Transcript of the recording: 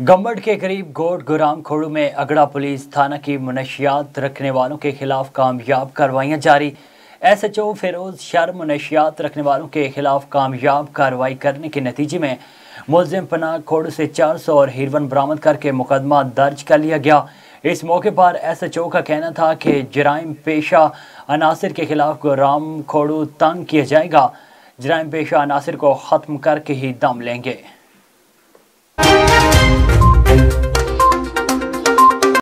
गम्बड के करीब गोड गुराम खोड़ू में अगड़ा पुलिस थाना की मनशियात रखने वालों के खिलाफ कामयाब कार्रवाइयां जारी एस एच ओ फिरोज शर मनशियात रखने वालों के खिलाफ कामयाब कार्रवाई करने के नतीजे में मुलजिम पनाह खोड़ू से 400 और हिरवन बरामद करके मुकदमा दर्ज कर लिया गया इस मौके पर एस एच ओ का कहना था कि जराइम पेशा अनासर के खिलाफ गुराम खोड़ू तंग किया जाएगा जराइम पेशा अनासर को ख़त्म करके ही दम लेंगे